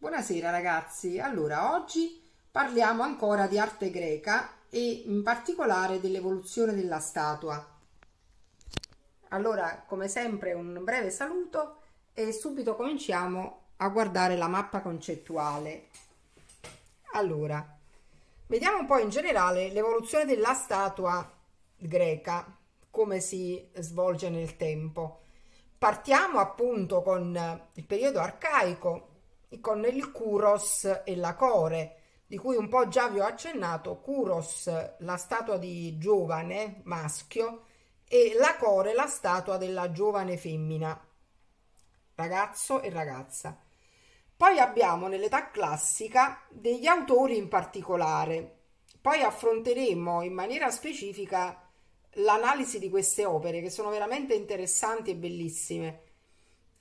Buonasera ragazzi, allora oggi parliamo ancora di arte greca e in particolare dell'evoluzione della statua. Allora, come sempre, un breve saluto e subito cominciamo a guardare la mappa concettuale. Allora, vediamo un po' in generale l'evoluzione della statua greca, come si svolge nel tempo. Partiamo appunto con il periodo arcaico con il Kuros e la Core, di cui un po' già vi ho accennato, Kuros la statua di giovane maschio e la Core la statua della giovane femmina, ragazzo e ragazza. Poi abbiamo nell'età classica degli autori in particolare, poi affronteremo in maniera specifica l'analisi di queste opere che sono veramente interessanti e bellissime.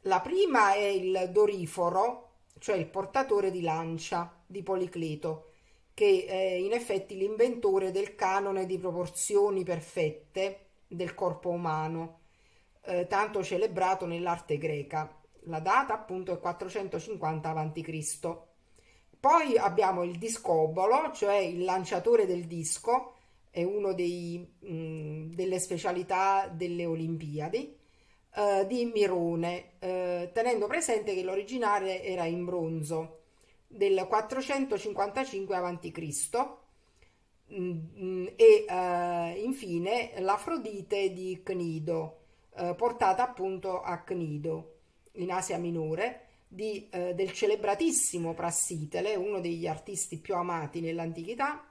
La prima è il Doriforo, cioè il portatore di lancia di Policleto, che è eh, in effetti l'inventore del canone di proporzioni perfette del corpo umano, eh, tanto celebrato nell'arte greca. La data appunto è 450 a.C. Poi abbiamo il discobolo, cioè il lanciatore del disco, è una mm, delle specialità delle Olimpiadi eh, di Mirone, eh, tenendo presente che l'originale era in bronzo del 455 a.C. Mm, mm, e eh, infine l'Afrodite di Cnido, eh, portata appunto a Cnido in Asia Minore, di, eh, del celebratissimo Prassitele, uno degli artisti più amati nell'antichità,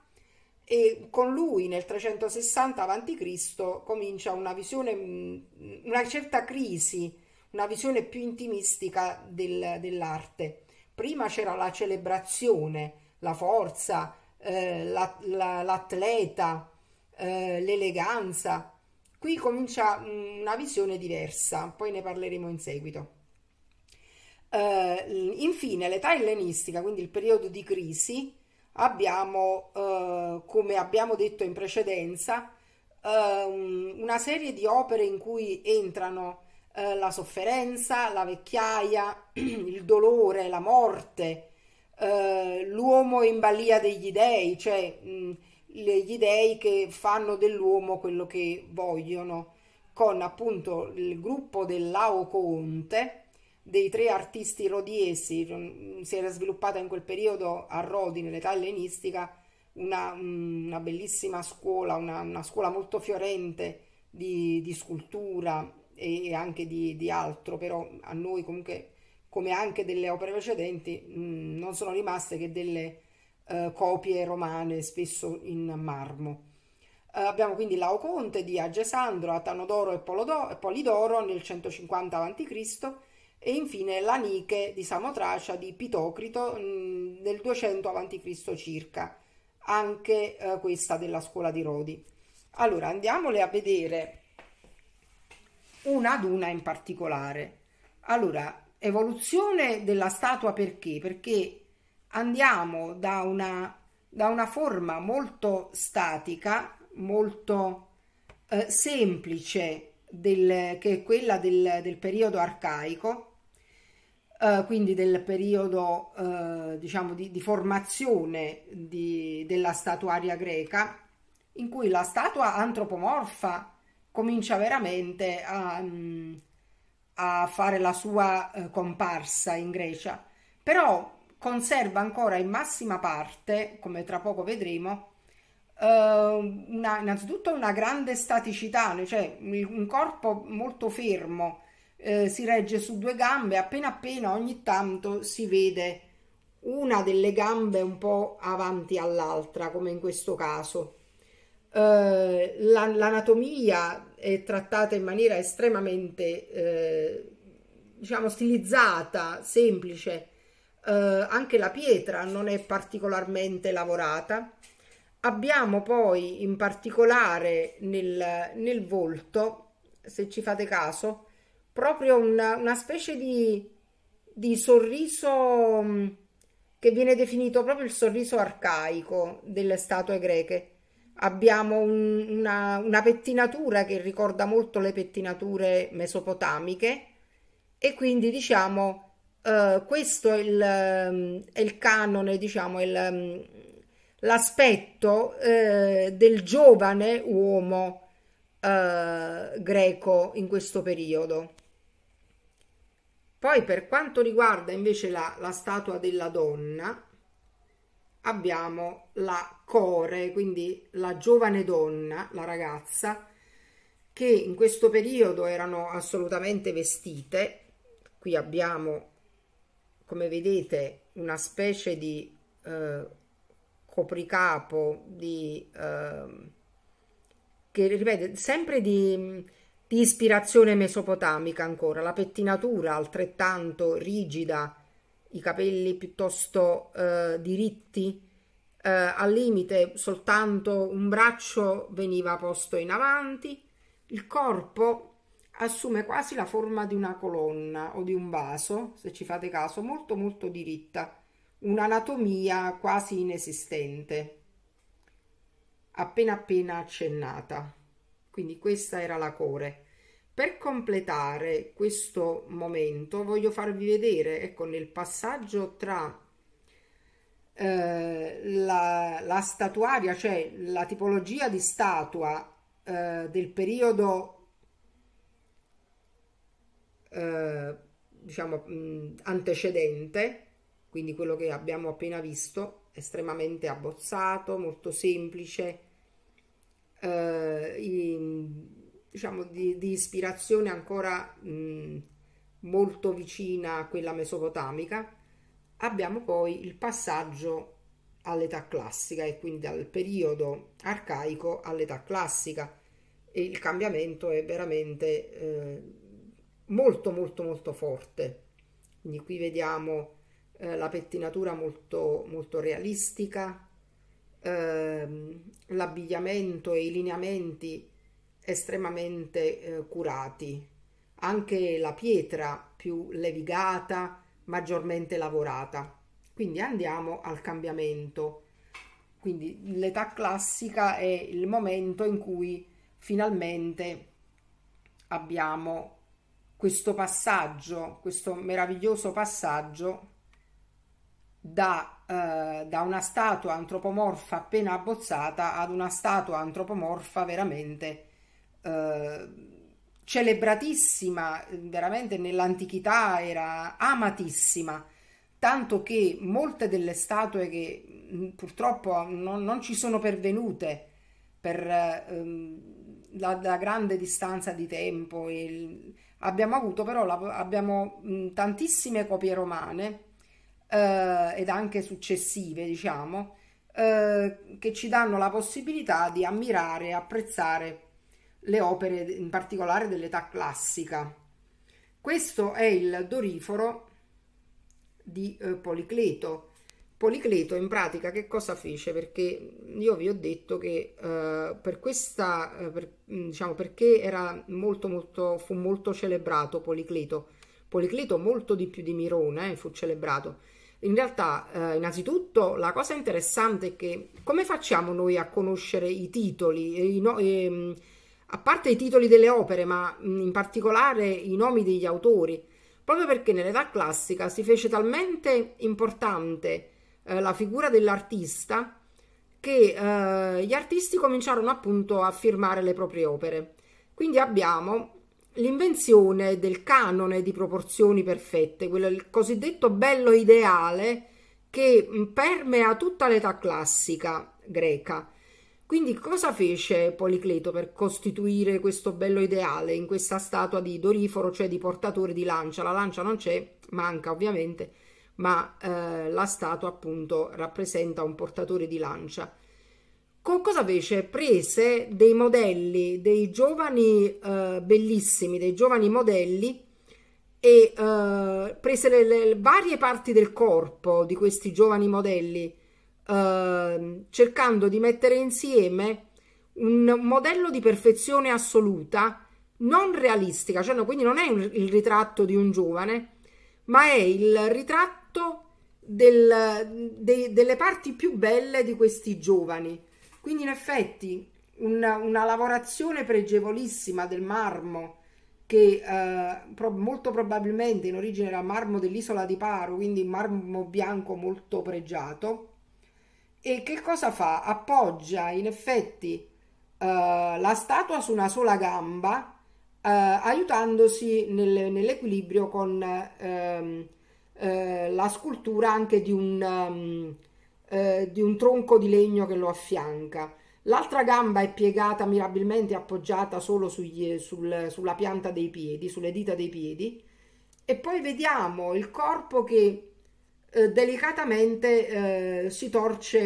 e con lui nel 360 a.C. comincia una visione, mm, una certa crisi, una visione più intimistica del, dell'arte. Prima c'era la celebrazione, la forza, eh, la, la, l'atleta, eh, l'eleganza. Qui comincia mm, una visione diversa, poi ne parleremo in seguito. Eh, infine, l'età ellenistica, quindi il periodo di crisi, abbiamo, eh, come abbiamo detto in precedenza, eh, una serie di opere in cui entrano eh, la sofferenza, la vecchiaia, il dolore, la morte, eh, l'uomo in balia degli dei, cioè mh, gli dei che fanno dell'uomo quello che vogliono, con appunto il gruppo dell'Aoconte dei tre artisti rodiesi, mm, si era sviluppata in quel periodo a Rodi, nell'età ellenistica, una, mm, una bellissima scuola, una, una, scuola molto fiorente di, di scultura e anche di, di, altro, però a noi comunque, come anche delle opere precedenti, mm, non sono rimaste che delle eh, copie romane, spesso in marmo. Uh, abbiamo quindi Laoconte di Agesandro, Atanodoro e, Polidoro nel 150 a.C., e infine la l'Aniche di Samotracia di Pitocrito mh, del 200 a.C. circa, anche eh, questa della scuola di Rodi. Allora andiamole a vedere una ad una in particolare. Allora, evoluzione della statua perché? Perché andiamo da una, da una forma molto statica, molto eh, semplice del, che è quella del, del periodo arcaico, eh, quindi del periodo eh, diciamo di, di formazione di, della statuaria greca, in cui la statua antropomorfa comincia veramente a, mm, a fare la sua eh, comparsa in Grecia, però conserva ancora in massima parte, come tra poco vedremo, Ehm, una, innanzitutto una grande staticità, cioè un corpo molto fermo, eh, si regge su due gambe, appena appena ogni tanto si vede una delle gambe un po' avanti all'altra, come in questo caso. Eh, l'anatomia è trattata in maniera estremamente, eh, diciamo, stilizzata, semplice. Eh, anche la pietra non è particolarmente lavorata Abbiamo poi in particolare nel, nel volto, se ci fate caso, proprio una, una specie di, di sorriso mm, che viene definito proprio il sorriso arcaico delle statue greche. Abbiamo un, una, una, pettinatura che ricorda molto le pettinature mesopotamiche e quindi diciamo eh, questo è il, mm, è il canone, diciamo, il, mm, l'aspetto eh, del giovane uomo eh, greco in questo periodo. Poi per quanto riguarda invece la, la statua della donna, abbiamo la core, quindi la giovane donna, la ragazza, che in questo periodo erano assolutamente vestite. Qui abbiamo, come vedete, una specie di eh, copricapo di, eh, che ripete, sempre di, di ispirazione mesopotamica ancora, la pettinatura altrettanto rigida, i capelli piuttosto eh, diritti, eh, al limite soltanto un braccio veniva posto in avanti, il corpo assume quasi la forma di una colonna o di un vaso, se ci fate caso, molto molto diritta un'anatomia quasi inesistente, appena appena accennata. Quindi questa era la core. Per completare questo momento voglio farvi vedere, ecco, nel passaggio tra eh, la, la, statuaria, cioè la tipologia di statua eh, del periodo eh, diciamo mh, antecedente quindi quello che abbiamo appena visto estremamente abbozzato molto semplice eh, in, diciamo di, di, ispirazione ancora mh, molto vicina a quella mesopotamica abbiamo poi il passaggio all'età classica e quindi dal periodo arcaico all'età classica e il cambiamento è veramente eh, molto molto molto forte quindi qui vediamo eh, la pettinatura molto, molto realistica, ehm, l'abbigliamento e i lineamenti estremamente eh, curati, anche la pietra più levigata, maggiormente lavorata. Quindi andiamo al cambiamento. Quindi l'età classica è il momento in cui finalmente abbiamo questo passaggio, questo meraviglioso passaggio da, eh, da, una statua antropomorfa appena abbozzata ad una statua antropomorfa veramente eh, celebratissima, veramente nell'antichità era amatissima, tanto che molte delle statue che mm, purtroppo non, non, ci sono pervenute per eh, la, la, grande distanza di tempo, il, abbiamo avuto però la, abbiamo, mh, mm, tantissime copie romane eh, ed anche successive, diciamo, eh, che ci danno la possibilità di ammirare e apprezzare le opere, in particolare dell'età classica. Questo è il doriforo di eh, Policleto. Policleto in pratica che cosa fece? Perché io vi ho detto che eh, per questa, eh, per, diciamo perché era molto molto, fu molto celebrato Policleto, Policlito molto di più di Mirone eh, fu celebrato. In realtà, eh, innanzitutto, la cosa interessante è che come facciamo noi a conoscere i titoli, i no, eh, a parte i titoli delle opere, ma in particolare i nomi degli autori, proprio perché nell'età classica si fece talmente importante eh, la figura dell'artista che eh, gli artisti cominciarono appunto a firmare le proprie opere. Quindi abbiamo l'invenzione del canone di proporzioni perfette, quello il cosiddetto bello ideale che permea tutta l'età classica greca. Quindi cosa fece Policleto per costituire questo bello ideale in questa statua di Doriforo, cioè di portatore di lancia? La lancia non c'è, manca ovviamente, ma eh, la statua appunto rappresenta un portatore di lancia con cosa fece? Prese dei modelli, dei giovani eh, bellissimi, dei giovani modelli e eh, prese le, le, varie parti del corpo di questi giovani modelli eh, cercando di mettere insieme un modello di perfezione assoluta non realistica, cioè no, quindi non è il ritratto di un giovane, ma è il ritratto del, de, delle parti più belle di questi giovani quindi in effetti una, una lavorazione pregevolissima del marmo che eh, pro molto probabilmente in origine era marmo dell'isola di Paro, quindi marmo bianco molto pregiato. E che cosa fa? Appoggia in effetti eh, la statua su una sola gamba, eh, aiutandosi nel, nell'equilibrio con ehm, eh, la scultura anche di un, um, eh, di un tronco di legno che lo affianca. L'altra gamba è piegata mirabilmente appoggiata solo sugli, sul, sulla pianta dei piedi, sulle dita dei piedi e poi vediamo il corpo che eh, delicatamente eh, si torce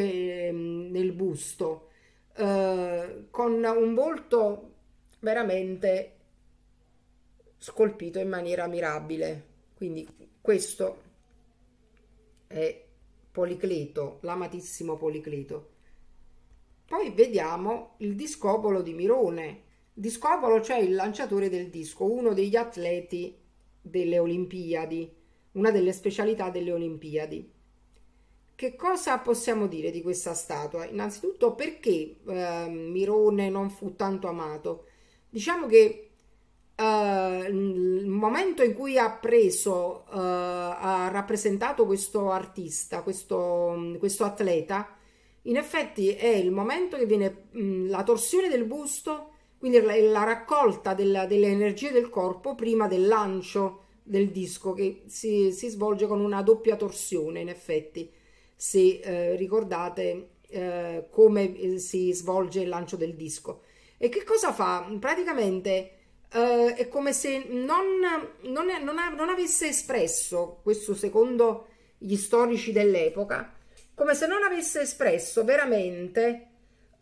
ehm, nel busto eh, con un volto veramente scolpito in maniera mirabile. Quindi questo è Policleto, l'amatissimo Policleto. Poi vediamo il discobolo di Mirone. Discobolo cioè il lanciatore del disco, uno degli atleti delle Olimpiadi, una delle specialità delle Olimpiadi. Che cosa possiamo dire di questa statua? Innanzitutto perché eh, Mirone non fu tanto amato? Diciamo che Uh, il momento in cui ha preso, uh, ha rappresentato questo artista, questo, mm, questo, atleta, in effetti è il momento che viene mh, mm, la torsione del busto, quindi la, la raccolta della, delle energie del corpo prima del lancio del disco che si, si svolge con una doppia torsione, in effetti, se uh, ricordate come si svolge il lancio del disco. E che cosa fa? Praticamente eh, è come se non, non, non, non, avesse espresso, questo secondo gli storici dell'epoca, come se non avesse espresso veramente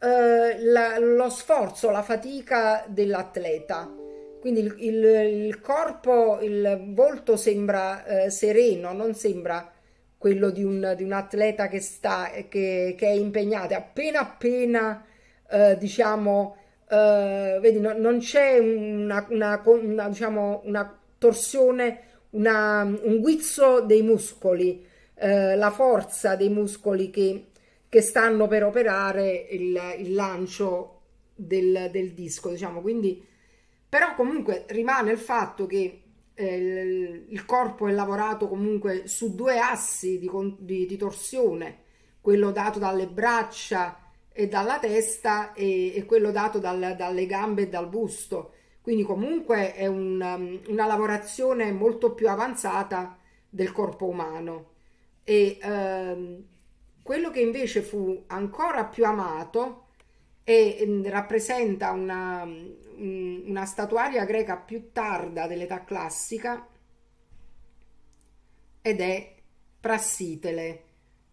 eh, la, lo sforzo, la fatica dell'atleta. Quindi il, il, il, corpo, il volto sembra eh, sereno, non sembra quello di un, di un atleta che, sta, che, che è impegnato, appena appena eh, diciamo eh, vedi, no, non c'è una, una, una, diciamo, una torsione, un guizzo dei muscoli, eh, la forza dei muscoli che, che stanno per operare il, il lancio del, del, disco, diciamo, quindi però comunque rimane il fatto che eh, il corpo è lavorato comunque su due assi di, di, di torsione, quello dato dalle braccia dalla testa e, e quello dato dal, dalle gambe e dal busto. Quindi comunque è un, um, una lavorazione molto più avanzata del corpo umano. E ehm, quello che invece fu ancora più amato e mm, rappresenta una, mm, una statuaria greca più tarda dell'età classica ed è Prassitele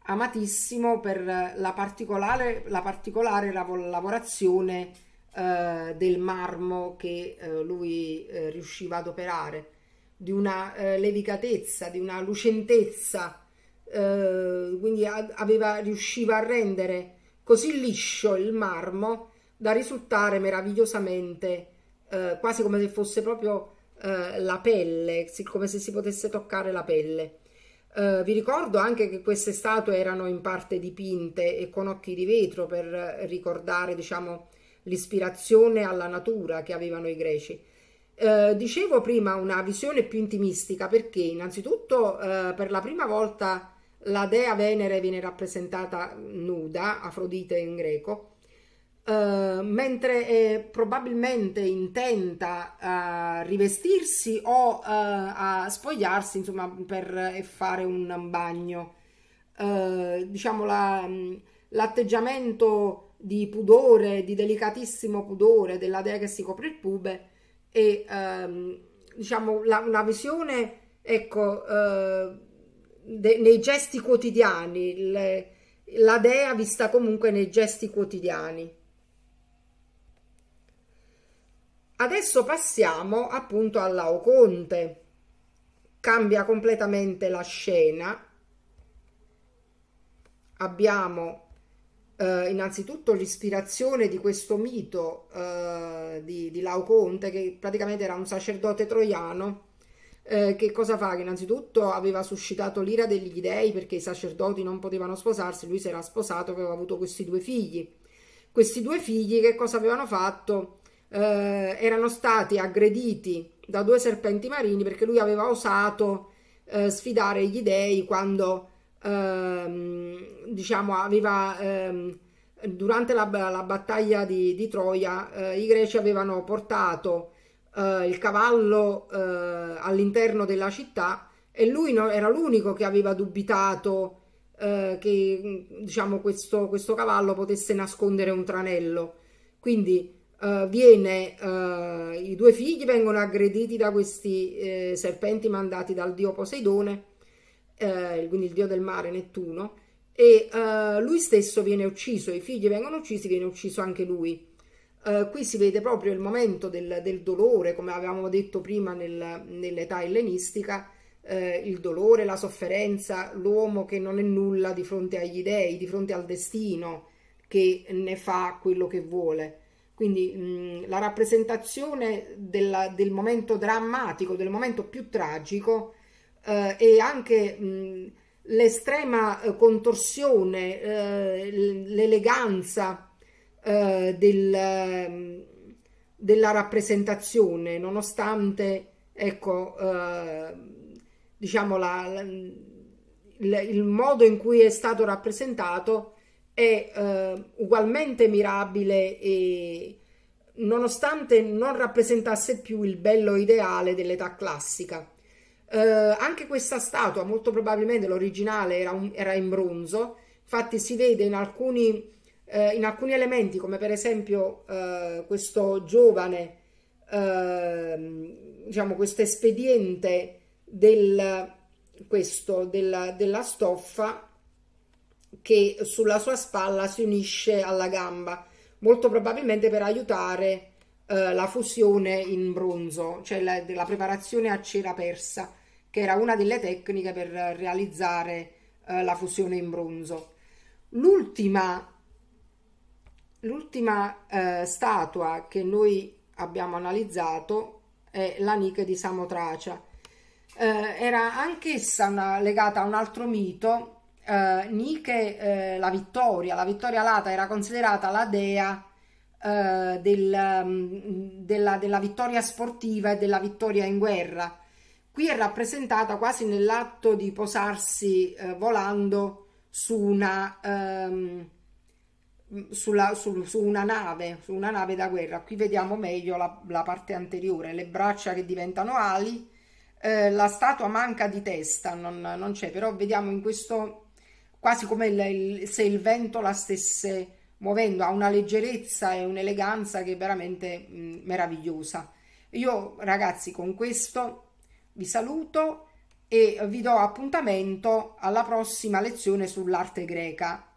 amatissimo per la particolare, la particolare lavorazione eh, del marmo che eh, lui eh, riusciva ad operare, di una eh, levicatezza, di una lucentezza, eh, quindi aveva, riusciva a rendere così liscio il marmo da risultare meravigliosamente eh, quasi come se fosse proprio la pelle, come se si potesse toccare la pelle eh, vi ricordo anche che queste statue erano in parte dipinte e con occhi di vetro per ricordare, diciamo, l'ispirazione alla natura che avevano i greci. Uh, dicevo prima una visione più intimistica perché innanzitutto uh, per la prima volta la dea Venere viene rappresentata nuda, Afrodite in greco, eh, mentre è probabilmente intenta a eh, rivestirsi o uh, a spogliarsi, insomma, per fare un bagno. diciamo la, mm, l'atteggiamento di pudore, di delicatissimo pudore della dea che si copre il pube e ehm, diciamo la, una visione, ecco, de, nei gesti quotidiani, le, la dea vista comunque nei gesti quotidiani. Adesso passiamo appunto a Laoconte. Cambia completamente la scena. Abbiamo eh, innanzitutto l'ispirazione di questo mito eh, di, di, Laoconte che praticamente era un sacerdote troiano. Eh, che cosa fa? Che innanzitutto aveva suscitato l'ira degli dei perché i sacerdoti non potevano sposarsi, lui si era sposato e aveva avuto questi due figli. Questi due figli che cosa avevano fatto? eh, erano stati aggrediti da due serpenti marini perché lui aveva osato eh, sfidare gli dei quando ehm, diciamo aveva ehm, durante la, la, battaglia di, di Troia eh, i greci avevano portato eh, il cavallo eh, all'interno della città e lui no, era l'unico che aveva dubitato eh, che diciamo questo, questo cavallo potesse nascondere un tranello quindi eh, viene, uh, i due figli vengono aggrediti da questi eh, serpenti mandati dal dio Poseidone, eh, quindi il dio del mare Nettuno, e uh, lui stesso viene ucciso, i figli vengono uccisi, viene ucciso anche lui. Uh, qui si vede proprio il momento del, del dolore, come avevamo detto prima nel, nell'età ellenistica, uh, il dolore, la sofferenza, l'uomo che non è nulla di fronte agli dei, di fronte al destino, che ne fa quello che vuole. Quindi mh, la rappresentazione della, del momento drammatico, del momento più tragico eh, e anche mh, l'estrema eh, contorsione, eh, l'eleganza eh, del, della rappresentazione, nonostante ecco, eh, diciamo la, la, il, il modo in cui è stato rappresentato è eh, ugualmente mirabile e nonostante non rappresentasse più il bello ideale dell'età classica. Eh, anche questa statua, molto probabilmente l'originale era, era, in bronzo, infatti si vede in alcuni, eh, in alcuni elementi, come per esempio eh, questo giovane, ehm, diciamo questo espediente del, questo, della, della stoffa, che sulla sua spalla si unisce alla gamba, molto probabilmente per aiutare eh, la fusione in bronzo, cioè la, la, preparazione a cera persa, che era una delle tecniche per realizzare eh, la fusione in bronzo. L'ultima L'ultima eh, statua che noi abbiamo analizzato è la Nike di Samotracia. Eh, era anch'essa legata a un altro mito eh, Nike, eh, la vittoria, la vittoria alata era considerata la dea eh, del, mm, della, della vittoria sportiva e della vittoria in guerra. Qui è rappresentata quasi nell'atto di posarsi eh, volando su una, ehm, sulla, su, su una, nave, su una nave da guerra. Qui vediamo meglio la, la parte anteriore, le braccia che diventano ali, eh, la statua manca di testa, non, non c'è, però vediamo in questo quasi come il, il, se il vento la stesse muovendo, ha una leggerezza e un'eleganza che è veramente mh, mm, meravigliosa. Io ragazzi con questo vi saluto e vi do appuntamento alla prossima lezione sull'arte greca.